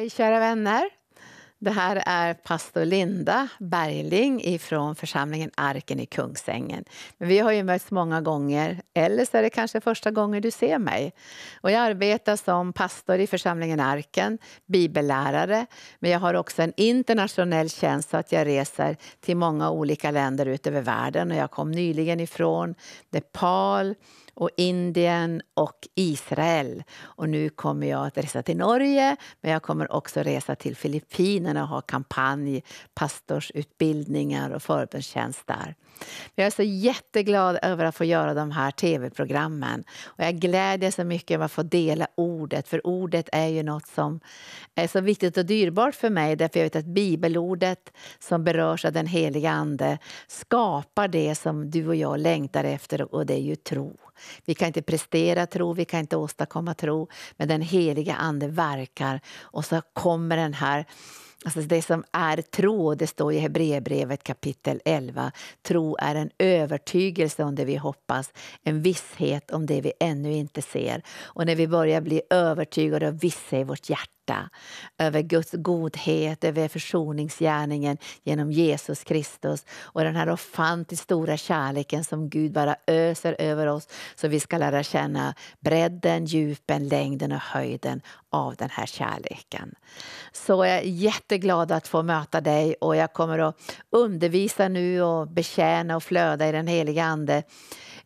Hej kära vänner. Det här är pastor Linda Bergling från församlingen Arken i Kungsängen. vi har ju mötts många gånger, eller så är det kanske första gången du ser mig. Och jag arbetar som pastor i församlingen Arken, bibellärare, men jag har också en internationell tjänst så att jag reser till många olika länder ut över världen. Och jag kom nyligen ifrån Nepal, och Indien och Israel. Och nu kommer jag att resa till Norge, men jag kommer också resa till Filippinerna och ha kampanj, pastorsutbildningar och förbönstjänst där. Jag är så jätteglad över att få göra de här tv-programmen. Och jag glädjer så mycket över att få dela ordet, för ordet är ju något som är så viktigt och dyrbart för mig. Därför jag vet att bibelordet som berörs av den heliga Ande skapar det som du och jag längtar efter, och det är ju tro. Vi kan inte prestera tro, vi kan inte åstadkomma tro, men den heliga Ande verkar och så kommer den här Alltså det som är tro, det står i Hebreerbrevet kapitel 11. Tro är en övertygelse om det vi hoppas, en visshet om det vi ännu inte ser. Och när vi börjar bli övertygade och vissa i vårt hjärta hjärta över Guds godhet, över försoningsgärningen genom Jesus Kristus och den här ofantligt stora kärleken som Gud bara öser över oss så vi ska lära känna bredden, djupen, längden och höjden av den här kärleken. Så jag är jätteglad att få möta dig och jag kommer att undervisa nu och betjäna och flöda i den heliga Ande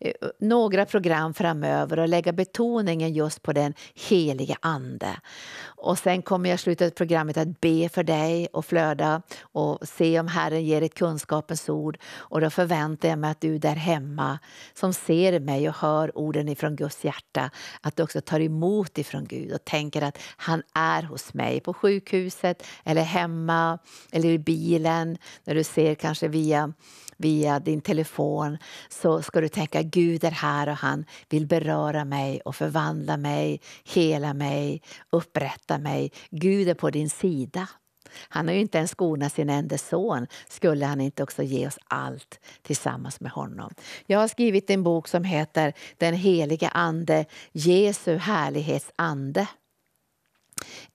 Eh, några program framöver och lägga betoningen just på den heliga Ande. Och sen kommer jag slutet av programmet att be för dig och flöda och se om Herren ger ett kunskapens ord. Och då förväntar jag mig att du där hemma som ser mig och hör orden ifrån Guds hjärta, att du också tar emot ifrån Gud och tänker att han är hos mig på sjukhuset eller hemma eller i bilen, när du ser kanske via via din telefon så ska du tänka Gud är här och han vill beröra mig och förvandla mig, hela mig, upprätta mig. Gud är på din sida. Han har ju inte ens skonat sin enda son. Skulle han inte också ge oss allt tillsammans med honom? Jag har skrivit en bok som heter Den heliga ande, Jesu härlighetsande.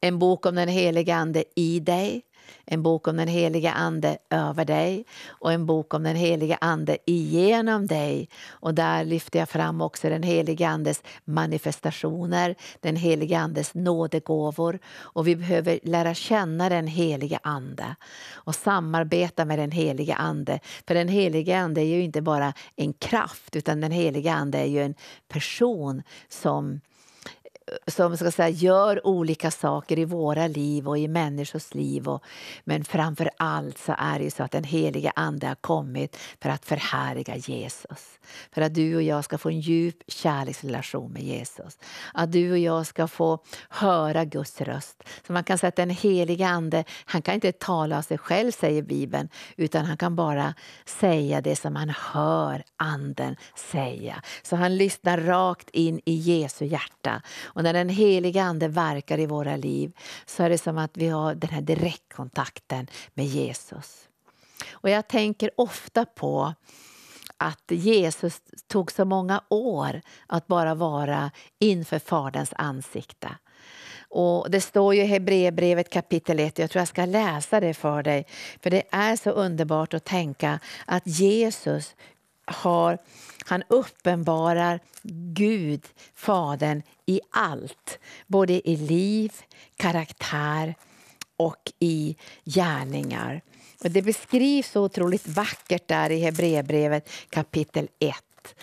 En bok om den heliga ande i dig en bok om den heliga Ande över dig och en bok om den heliga Ande igenom dig. Och där lyfter jag fram också den heliga Andes manifestationer, den heliga Andes nådegåvor och vi behöver lära känna den heliga Ande och samarbeta med den heliga Ande. För den heliga Ande är ju inte bara en kraft utan den heliga Ande är ju en person som som ska säga, gör olika saker i våra liv och i människors liv. Och, men framför allt så är det så att den helige Ande har kommit för att förhärliga Jesus. För att du och jag ska få en djup kärleksrelation med Jesus. Att du och jag ska få höra Guds röst. Så man kan säga att den helige Ande, han kan inte tala av sig själv säger Bibeln, utan han kan bara säga det som han hör Anden säga. Så han lyssnar rakt in i Jesu hjärta. Och när den heliga Ande verkar i våra liv så är det som att vi har den här direktkontakten med Jesus. Och jag tänker ofta på att Jesus tog så många år att bara vara inför Faderns ansikte. Och det står i Hebreerbrevet kapitel 1, jag tror jag ska läsa det för dig, för det är så underbart att tänka att Jesus har, han uppenbarar Gud, Fadern, i allt. Både i liv, karaktär och i gärningar. Och det beskrivs så otroligt vackert där i Hebreerbrevet kapitel 1.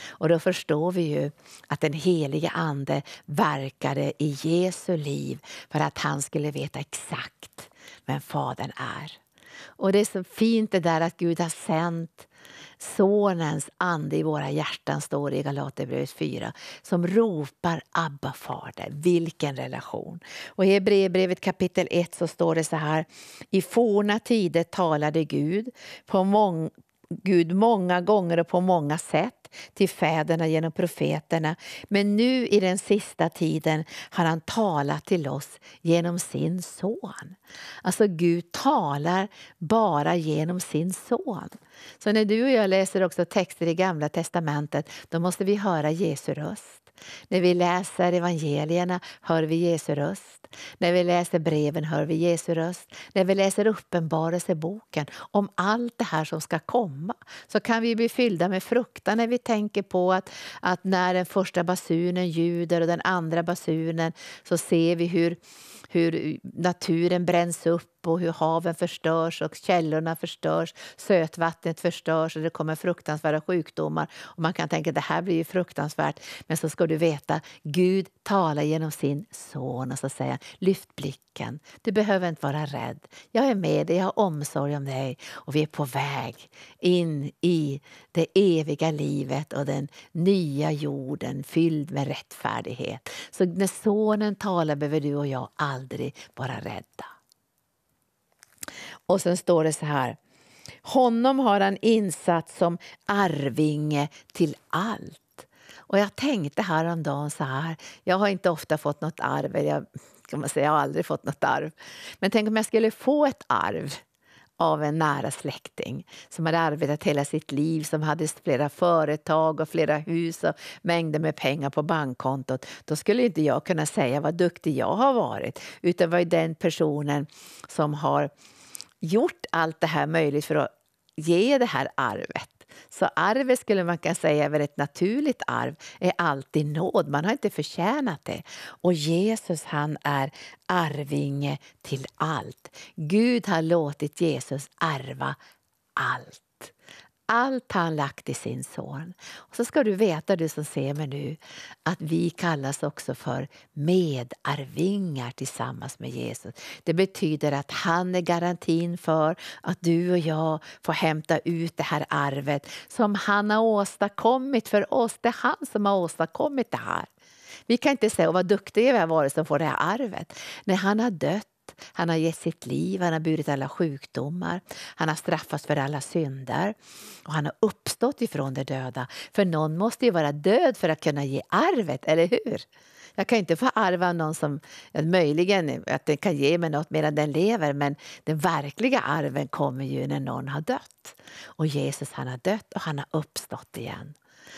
Och då förstår vi ju att den helige Ande verkade i Jesu liv för att han skulle veta exakt vem Fadern är. Och Det är så fint det där att Gud har sänt Sonens ande i våra hjärtan, står i Galaterbrevet 4, som ropar Abba fader. Vilken relation! Och I Hebreerbrevet kapitel 1 så står det så här. I forna tider talade Gud på mång Gud många gånger och på många sätt till fäderna genom profeterna. Men nu i den sista tiden har han talat till oss genom sin son. Alltså Gud talar bara genom sin son. Så när du och jag läser också texter i Gamla testamentet då måste vi höra Jesu röst. När vi läser evangelierna hör vi Jesu röst. När vi läser breven hör vi Jesu röst. När vi läser Uppenbarelseboken om allt det här som ska komma så kan vi bli fyllda med fruktan när vi tänker på att, att när den första basunen ljuder och den andra basunen så ser vi hur hur naturen bränns upp och hur haven förstörs och källorna förstörs, sötvattnet förstörs och det kommer fruktansvärda sjukdomar. Och man kan tänka att det här blir ju fruktansvärt, men så ska du veta, Gud talar genom sin son och så säger lyft blicken, du behöver inte vara rädd. Jag är med dig, jag har omsorg om dig och vi är på väg in i det eviga livet och den nya jorden fylld med rättfärdighet. Så när sonen talar behöver du och jag alltid aldrig vara rädda. Och sen står det så här. Honom har han insatt som arvinge till allt. Och jag tänkte häromdagen så här, jag har inte ofta fått nåt arv, eller jag, kan man säga, jag har aldrig fått nåt arv. Men tänk om jag skulle få ett arv av en nära släkting som hade arbetat hela sitt liv, som hade flera företag och flera hus och mängder med pengar på bankkontot. Då skulle inte jag kunna säga vad duktig jag har varit utan var den personen som har gjort allt det här möjligt för att ge det här arvet. Så arvet skulle man kunna säga är ett naturligt arv, är alltid nåd. Man har inte förtjänat det. Och Jesus han är arvinge till allt. Gud har låtit Jesus ärva allt allt han lagt i sin son. Och så ska du veta, du som ser mig nu, att vi kallas också för medarvingar tillsammans med Jesus. Det betyder att han är garantin för att du och jag får hämta ut det här arvet som han har åstadkommit för oss. Det är han som har åstadkommit det här. Vi kan inte säga, vad duktiga vi har varit som får det här arvet. När han har dött han har gett sitt liv, han har burit alla sjukdomar, han har straffats för alla synder och han har uppstått ifrån de döda. För någon måste ju vara död för att kunna ge arvet, eller hur? Jag kan inte få arva någon som möjligen att den kan ge mig något medan den lever men den verkliga arven kommer ju när någon har dött. Och Jesus han har dött och han har uppstått igen.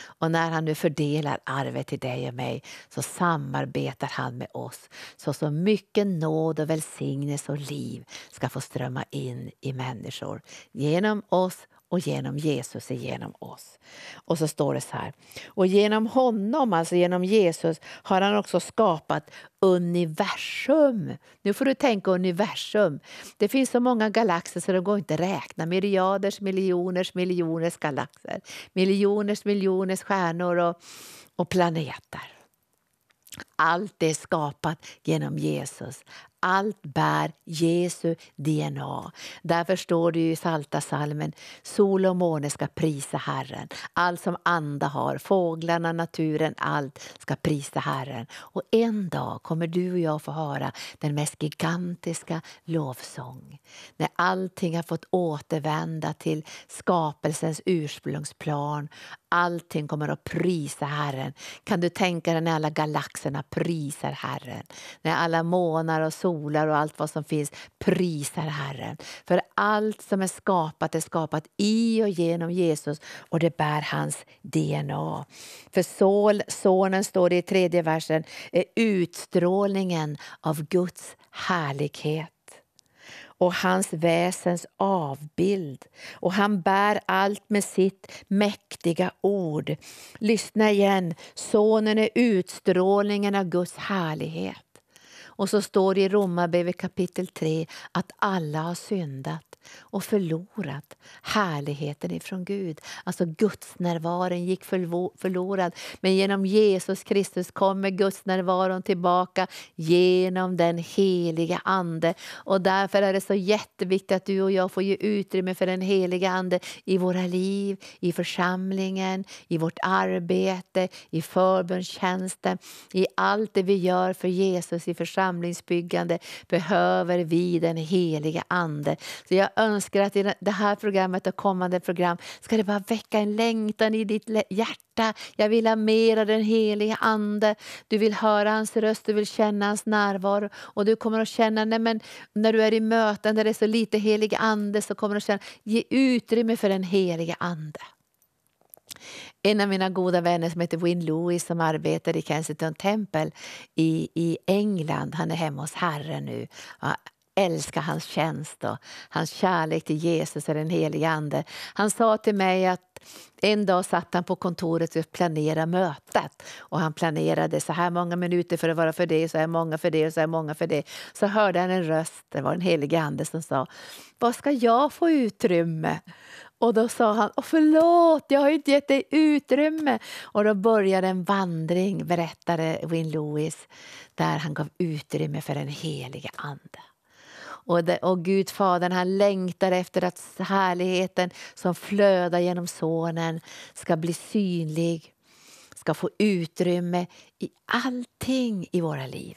Och när han nu fördelar arvet till dig och mig så samarbetar han med oss så så mycket nåd och välsignelse och liv ska få strömma in i människor genom oss och genom Jesus är genom oss. Och så står det så här. Och genom honom, alltså genom Jesus, har han också skapat universum. Nu får du tänka universum. Det finns så många galaxer så de går inte att räkna. Miljarders, miljoners, miljoners galaxer. Miljoners, miljoners stjärnor och, och planeter. Allt är skapat genom Jesus allt bär Jesu DNA. Därför står det i Salta salmen Sol och måne ska prisa Herren. Allt som anda har, fåglarna, naturen, allt ska prisa Herren. Och en dag kommer du och jag få höra den mest gigantiska lovsång. När allting har fått återvända till skapelsens ursprungsplan. Allting kommer att prisa Herren. Kan du tänka dig när alla galaxerna prisar Herren? När alla månar och sol solar och allt vad som finns prisar Herren. För allt som är skapat är skapat i och genom Jesus och det bär hans DNA. För sol, sonen, står det i tredje versen, är utstrålningen av Guds härlighet och hans väsens avbild och han bär allt med sitt mäktiga ord. Lyssna igen, sonen är utstrålningen av Guds härlighet. Och så står det i Romarbrevet kapitel 3 att alla har syndat och förlorat härligheten ifrån Gud. Alltså Guds närvaron gick förlorad. Men genom Jesus Kristus kommer Guds närvaron tillbaka genom den heliga Ande. Och därför är det så jätteviktigt att du och jag får ge utrymme för den heliga Ande i våra liv, i församlingen, i vårt arbete, i förbönstjänsten, i allt det vi gör för Jesus i församlingsbyggande behöver vi den heliga Ande. Så jag önskar att i det här programmet och kommande program ska det bara väcka en längtan i ditt hjärta. Jag vill ha mer av den helige Ande. Du vill höra hans röst, du vill känna hans närvaro och du kommer att känna, nej men när du är i möten där det är så lite helig Ande så kommer du att känna, ge utrymme för den helige Ande. En av mina goda vänner som heter Win Lewis som arbetar i Kensington Temple i, i England, han är hemma hos Herren nu älskar hans tjänst och hans kärlek till Jesus och den helige Ande. Han sa till mig att en dag satt han på kontoret och planerade mötet. Och han planerade så här många minuter för att vara för det, så här många för det och så här många för det. Så hörde han en röst, det var den helige Ande som sa, vad ska jag få utrymme? Och då sa han, Åh, förlåt, jag har inte gett dig utrymme. Och då började en vandring, berättade Win Lewis, där han gav utrymme för den helige Ande. Och, det, och Gud Fadern han längtar efter att härligheten som flödar genom Sonen ska bli synlig, ska få utrymme i allting i våra liv.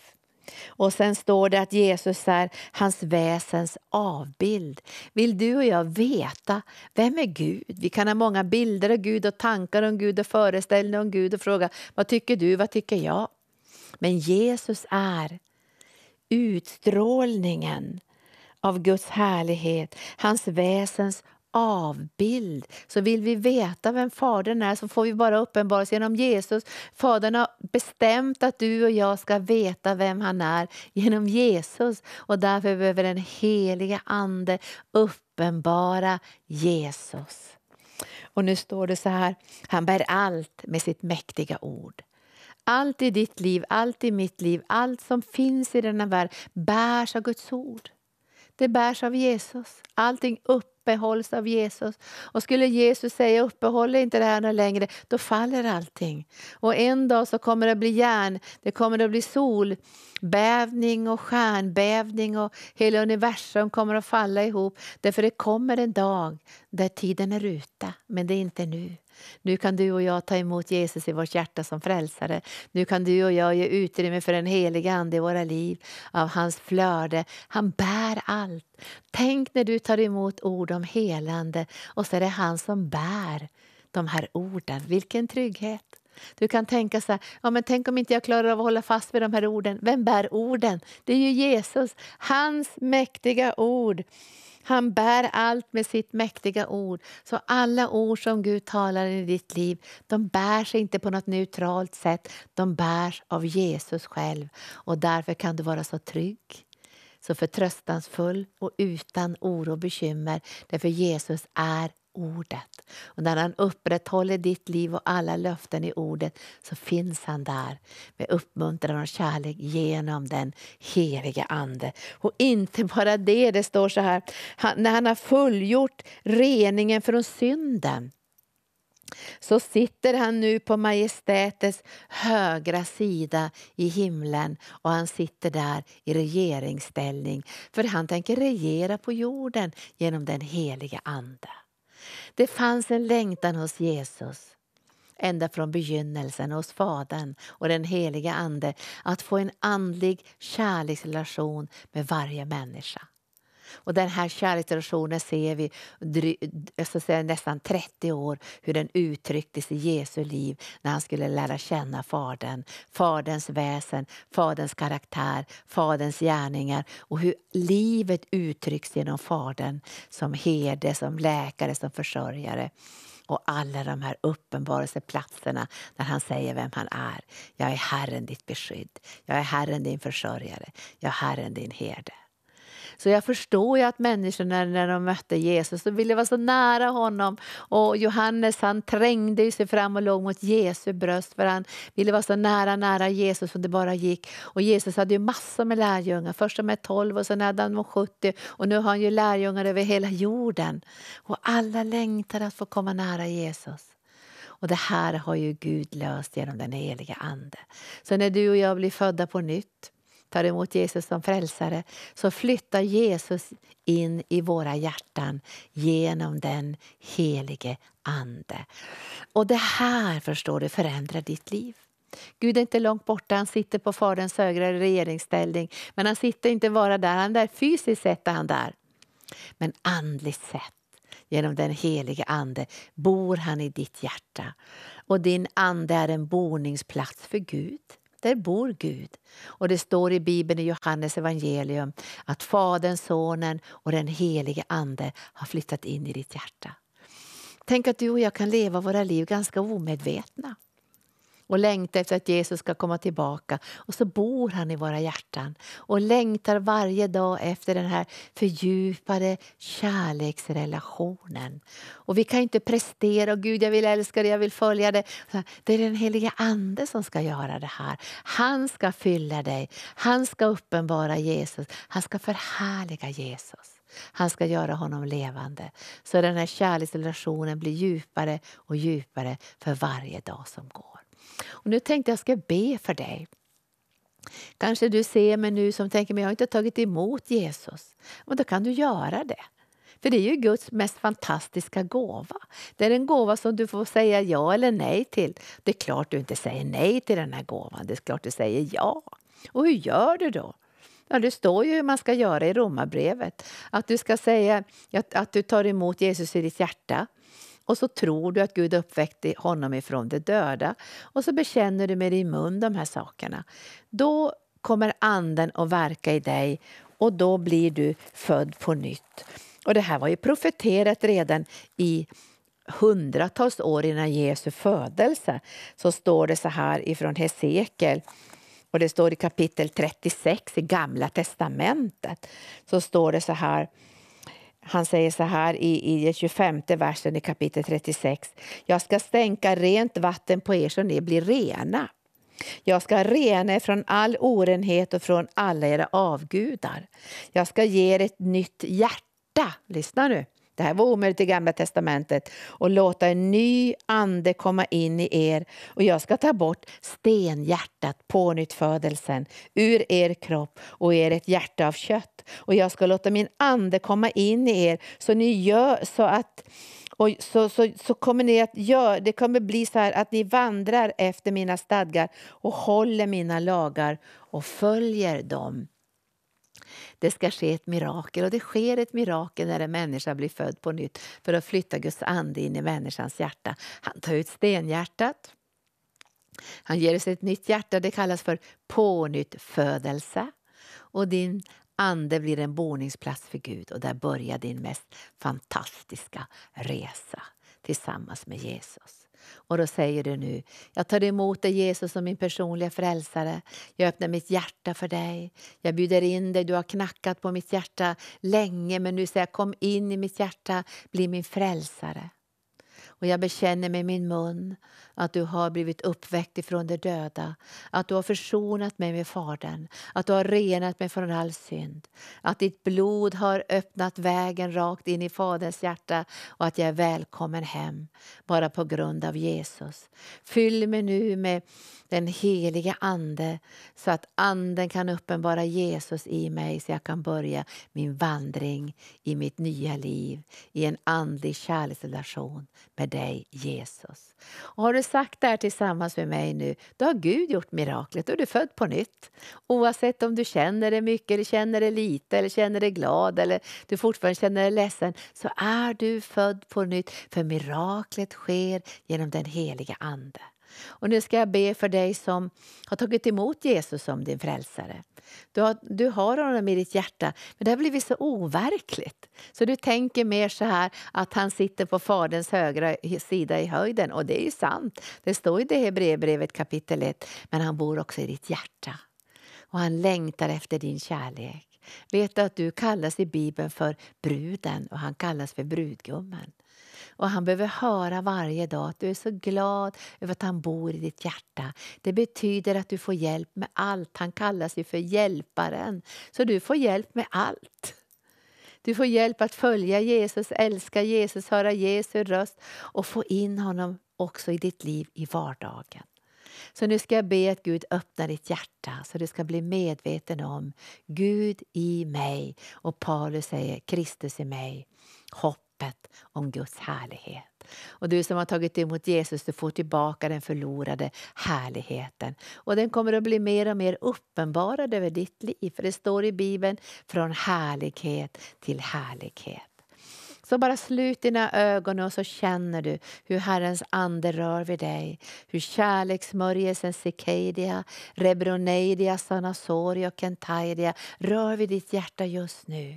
Och sen står det att Jesus är hans väsens avbild. Vill du och jag veta vem är Gud? Vi kan ha många bilder av Gud och tankar om Gud och föreställningar om Gud och fråga vad tycker du, vad tycker jag? Men Jesus är utstrålningen av Guds härlighet, hans väsens avbild. Så vill vi veta vem Fadern är så får vi bara uppenbara oss genom Jesus. Fadern har bestämt att du och jag ska veta vem han är genom Jesus. Och därför behöver den heliga Ande uppenbara Jesus. Och nu står det så här, han bär allt med sitt mäktiga ord. Allt i ditt liv, allt i mitt liv, allt som finns i denna värld bärs av Guds ord. Det bärs av Jesus. Allting uppehålls av Jesus. Och skulle Jesus säga uppehåll inte det här längre, då faller allting. Och en dag så kommer det bli järn, det kommer att bli solbävning och stjärnbävning och hela universum kommer att falla ihop. Därför det kommer en dag där tiden är ute, men det är inte nu. Nu kan du och jag ta emot Jesus i vårt hjärta som frälsare. Nu kan du och jag ge utrymme för den heliga Ande i våra liv, av hans flöde. Han bär allt. Tänk när du tar emot ord om helande och så är det han som bär de här orden. Vilken trygghet! Du kan tänka så här, ja, men tänk om inte jag klarar av att hålla fast vid de här orden. Vem bär orden? Det är ju Jesus, hans mäktiga ord han bär allt med sitt mäktiga ord. Så alla ord som Gud talar i ditt liv, de bärs inte på något neutralt sätt. De bärs av Jesus själv. Och därför kan du vara så trygg, så förtröstansfull och utan oro och bekymmer. Därför Jesus är ordet. Och när han upprätthåller ditt liv och alla löften i ordet så finns han där med uppmuntran och kärlek genom den heliga Ande. Och inte bara det, det står så här, han, när han har fullgjort reningen från synden så sitter han nu på majestätets högra sida i himlen och han sitter där i regeringsställning för han tänker regera på jorden genom den heliga Ande. Det fanns en längtan hos Jesus ända från begynnelsen hos Fadern och den heliga Ande att få en andlig kärleksrelation med varje människa. Och den här kärleksrelationen ser vi dry, säga, nästan 30 år hur den uttrycktes i Jesu liv när han skulle lära känna Fadern, Faderns väsen, Faderns karaktär, Faderns gärningar och hur livet uttrycks genom Fadern som herde, som läkare, som försörjare och alla de här uppenbarelseplatserna där han säger vem han är. Jag är Herren ditt beskydd, jag är Herren din försörjare, jag är Herren din herde. Så jag förstår ju att människorna när de mötte Jesus de ville vara så nära honom. Och Johannes han trängde sig fram och låg mot Jesu bröst för han ville vara så nära, nära Jesus som det bara gick. Och Jesus hade ju massor med lärjungar, först de här 12 och sen hade han 70 och nu har han ju lärjungar över hela jorden. Och alla längtar att få komma nära Jesus. Och det här har ju Gud löst genom den heliga Ande. Så när du och jag blir födda på nytt tar emot Jesus som frälsare så flyttar Jesus in i våra hjärtan genom den helige Ande. Och det här, förstår du, förändrar ditt liv. Gud är inte långt borta, han sitter på Faderns högra regeringsställning. Men han sitter inte bara där, han där fysiskt sett är han där. Men andligt sett genom den helige Ande bor han i ditt hjärta. Och din ande är en boningsplats för Gud där bor Gud. Och det står i Bibeln i Johannes evangelium att Fadern, Sonen och den helige Ande har flyttat in i ditt hjärta. Tänk att du och jag kan leva våra liv ganska omedvetna och längtar efter att Jesus ska komma tillbaka. Och så bor han i våra hjärtan och längtar varje dag efter den här fördjupade kärleksrelationen. Och vi kan inte prestera, och Gud jag vill älska dig, jag vill följa dig. Det är den helige Ande som ska göra det här. Han ska fylla dig, han ska uppenbara Jesus, han ska förhärliga Jesus. Han ska göra honom levande. Så den här kärleksrelationen blir djupare och djupare för varje dag som går. Och nu tänkte jag ska be för dig. Kanske du ser mig nu som tänker men jag har inte tagit emot Jesus. Men då kan du göra det. För det är ju Guds mest fantastiska gåva. Det är en gåva som du får säga ja eller nej till. Det är klart du inte säger nej till den här gåvan, det är klart du säger ja. Och hur gör du då? Ja, det står ju hur man ska göra i Romarbrevet. Att du ska säga att, att du tar emot Jesus i ditt hjärta och så tror du att Gud uppväckte honom ifrån de döda och så bekänner du med din mun de här sakerna. Då kommer Anden att verka i dig och då blir du född på nytt. Och Det här var ju profeterat redan i hundratals år innan Jesu födelse. Så står det så här ifrån Hesekiel och det står i kapitel 36 i Gamla testamentet. Så står det så här han säger så här i, i 25 versen i kapitel 36. Jag ska stänka rent vatten på er så ni blir rena. Jag ska rena er från all orenhet och från alla era avgudar. Jag ska ge er ett nytt hjärta. Lyssna nu det här var omöjligt i Gamla testamentet, och låta en ny ande komma in i er och jag ska ta bort stenhjärtat, pånyttfödelsen, ur er kropp och er ett hjärta av kött. Och jag ska låta min ande komma in i er så ni gör så att och så, så, så kommer ni att göra, det kommer bli så här att ni vandrar efter mina stadgar och håller mina lagar och följer dem. Det ska ske ett mirakel och det sker ett mirakel när en människa blir född på nytt för att flytta Guds ande in i människans hjärta. Han tar ut stenhjärtat. Han ger oss ett nytt hjärta, det kallas för pånytt Och din ande blir en boningsplats för Gud och där börjar din mest fantastiska resa tillsammans med Jesus. Och då säger du nu, jag tar emot dig Jesus som min personliga frälsare. Jag öppnar mitt hjärta för dig. Jag bjuder in dig, du har knackat på mitt hjärta länge men nu säger jag kom in i mitt hjärta, bli min frälsare. Och jag bekänner med min mun att du har blivit uppväckt ifrån de döda, att du har försonat mig med Fadern, att du har renat mig från all synd, att ditt blod har öppnat vägen rakt in i Faderns hjärta och att jag är välkommen hem bara på grund av Jesus. Fyll mig nu med den heliga Ande så att Anden kan uppenbara Jesus i mig så jag kan börja min vandring i mitt nya liv i en andlig kärleksrelation med dig, Jesus. Och har du exakt där tillsammans med mig nu, då har Gud gjort miraklet. Då är född på nytt. Oavsett om du känner det mycket, eller känner det lite, eller känner det glad eller du fortfarande känner dig ledsen, så är du född på nytt. För miraklet sker genom den heliga Ande. Och nu ska jag be för dig som har tagit emot Jesus som din frälsare. Du har, du har honom i ditt hjärta, men det har blivit så overkligt. Så du tänker mer så här att han sitter på Faderns högra sida i höjden. Och det är ju sant. Det står i det Hebreerbrevet kapitel 1. Men han bor också i ditt hjärta. Och han längtar efter din kärlek. Vet du att du kallas i Bibeln för bruden och han kallas för brudgummen. Och han behöver höra varje dag att du är så glad över att han bor i ditt hjärta. Det betyder att du får hjälp med allt. Han kallas ju för Hjälparen. Så du får hjälp med allt. Du får hjälp att följa Jesus, älska Jesus, höra Jesu röst och få in honom också i ditt liv i vardagen. Så nu ska jag be att Gud öppnar ditt hjärta så du ska bli medveten om Gud i mig. Och Paulus säger Kristus i mig, hopp hoppet om Guds härlighet. Och du som har tagit emot Jesus, du får tillbaka den förlorade härligheten. Och den kommer att bli mer och mer uppenbarad över ditt liv. För det står i Bibeln, från härlighet till härlighet. Så bara slut dina ögon och så känner du hur Herrens ande rör vid dig. Hur kärlekssmörjelsen Sikadia, Rebroneidia, Sanasoria och Kentaidia rör vid ditt hjärta just nu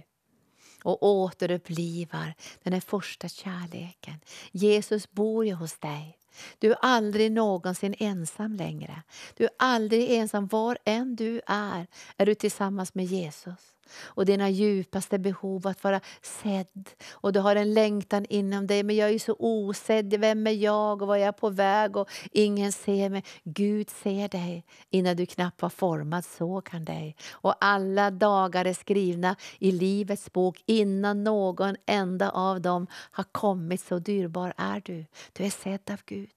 och återupplivar den här första kärleken. Jesus bor ju hos dig. Du är aldrig någonsin ensam längre. Du är aldrig ensam, var än du är, är du tillsammans med Jesus och dina djupaste behov att vara sedd. Och du har en längtan inom dig. Men jag är så osedd. Vem är jag och var jag är på väg? Och ingen ser mig. Gud ser dig innan du knappt var formad såg han dig. Och alla dagar är skrivna i livets bok innan någon enda av dem har kommit. Så dyrbar är du. Du är sedd av Gud.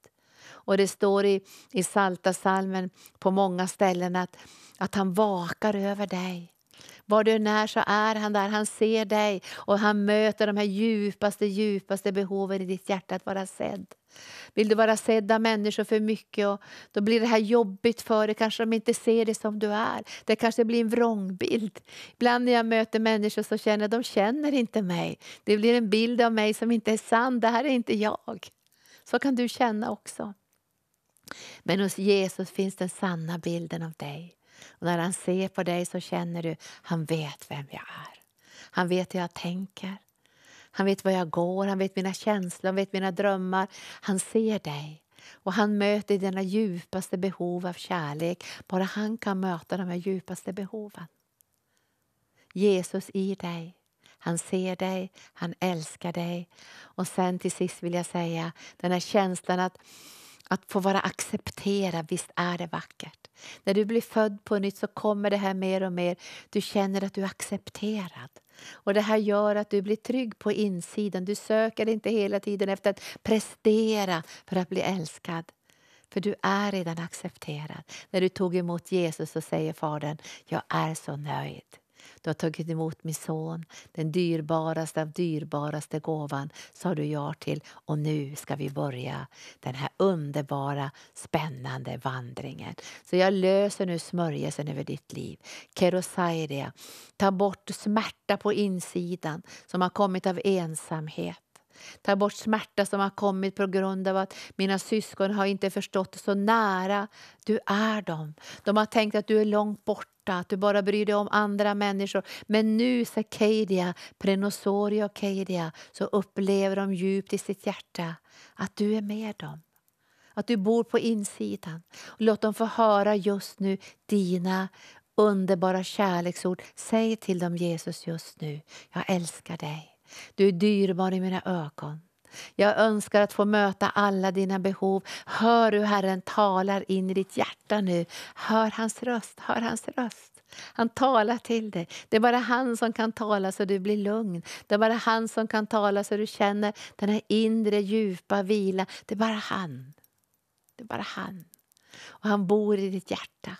Och det står i, i Salta salmen på många ställen att, att han vakar över dig var du än är, så är han där, han ser dig och han möter de här djupaste, djupaste behoven i ditt hjärta att vara sedd. Vill du vara sedd av människor för mycket och då blir det här jobbigt för dig, kanske de inte ser dig som du är. Det kanske blir en vrångbild. Ibland när jag möter människor så känner de känner inte mig. Det blir en bild av mig som inte är sann, det här är inte jag. Så kan du känna också. Men hos Jesus finns den sanna bilden av dig. Och när han ser på dig så känner du, han vet vem jag är. Han vet hur jag tänker. Han vet var jag går, han vet mina känslor, han vet mina drömmar. Han ser dig. Och han möter dina djupaste behov av kärlek. Bara han kan möta de här djupaste behoven. Jesus i dig. Han ser dig, han älskar dig. Och sen till sist vill jag säga den här känslan att att få vara accepterad, visst är det vackert. När du blir född på nytt så kommer det här mer och mer. Du känner att du är accepterad. Och Det här gör att du blir trygg på insidan. Du söker inte hela tiden efter att prestera för att bli älskad. För du är redan accepterad. När du tog emot Jesus så säger Fadern, jag är så nöjd. Du har tagit emot min son, den dyrbaraste av dyrbaraste gåvan sa du ja till och nu ska vi börja den här underbara, spännande vandringen. Så jag löser nu smörjelsen över ditt liv. Kerosairia, ta bort smärta på insidan som har kommit av ensamhet. Ta bort smärta som har kommit på grund av att mina syskon har inte förstått så nära du är dem. De har tänkt att du är långt borta borta, att du bara bryr dig om andra människor. Men nu för Prenosoria och Kadia, så upplever de djupt i sitt hjärta att du är med dem. Att du bor på insidan. låt dem få höra just nu dina underbara kärleksord. Säg till dem Jesus just nu, jag älskar dig. Du är dyrbar i mina ögon. Jag önskar att få möta alla dina behov. Hör hur Herren talar in i ditt hjärta nu. Hör hans röst, hör hans röst. Han talar till dig. Det är bara han som kan tala så du blir lugn. Det är bara han som kan tala så du känner den här inre djupa vila. Det är bara han. Det är bara han. Och han bor i ditt hjärta.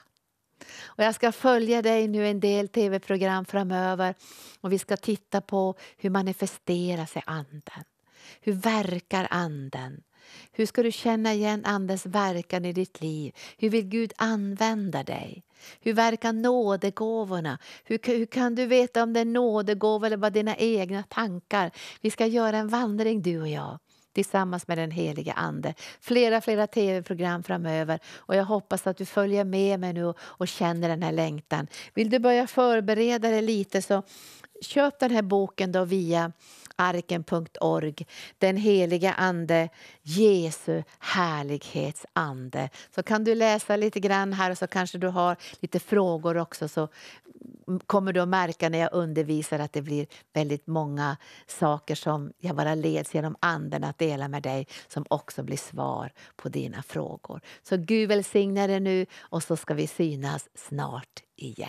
Och jag ska följa dig nu en del tv-program framöver och vi ska titta på hur manifesterar sig Anden. Hur verkar Anden? Hur ska du känna igen Andens verkan i ditt liv? Hur vill Gud använda dig? Hur verkar nådegåvorna? Hur, hur kan du veta om det är nådegåvor eller bara dina egna tankar? Vi ska göra en vandring du och jag tillsammans med den heliga Ande. Flera, flera tv-program framöver och jag hoppas att du följer med mig nu och, och känner den här längtan. Vill du börja förbereda dig lite så köp den här boken då via arken.org. Den heliga Ande, Jesu härlighetsande. Så kan du läsa lite grann här och så kanske du har lite frågor också så kommer du att märka när jag undervisar att det blir väldigt många saker som jag bara leds genom Anden att dela med dig som också blir svar på dina frågor. Så Gud välsigne dig nu och så ska vi synas snart igen.